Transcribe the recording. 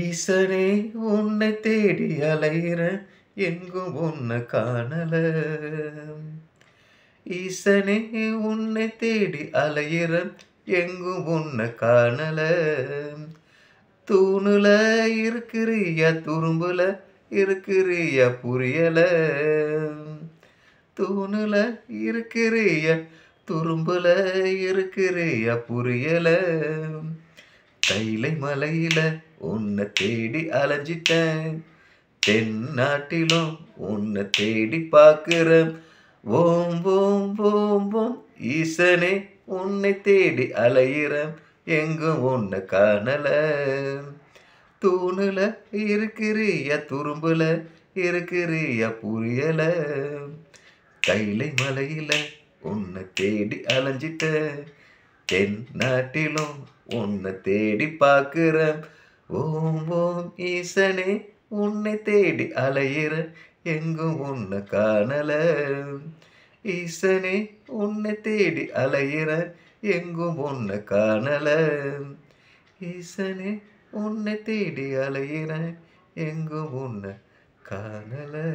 ஈசனே உன்னை தேடி அலைற எங்கும் உன்னை காணல ஈசனே உன்னை தேடி அலையிற எங்கும் உன்னை காணல தூணுல இருக்கிறியா துரும்புல இருக்கிறியா புரியல தூணுல இருக்கிறியா துரும்புல இருக்கிறியா புரியல தைலை மலையில உன்னை தேடி அலைஞ்சிட்டேன் தென்னாட்டிலும் உன்னை தேடி பார்க்கிறேன் ஓம் ஓம் ஓம் ஓம் ஈசனே உன்னை தேடி அலையிறேன் எங்கும் உன்னை காணல தூணுல இருக்கிறிய துரும்புல இருக்கிறிய புரியல கைலை மலையில உன்னை தேடி அலைஞ்சிட்ட நாட்டிலும் உன்னை தேடி பார்க்குறேன் ஓம் ஓம் ஈசனே உன்னை தேடி அலையிற எங்கும் உன்னை காணல ஈசனே உன்னை தேடி அலையிற எங்கும் உன்னை காணல ஈசனே உன்னை தேடி அலையிற எங்கும் உன்னை காணல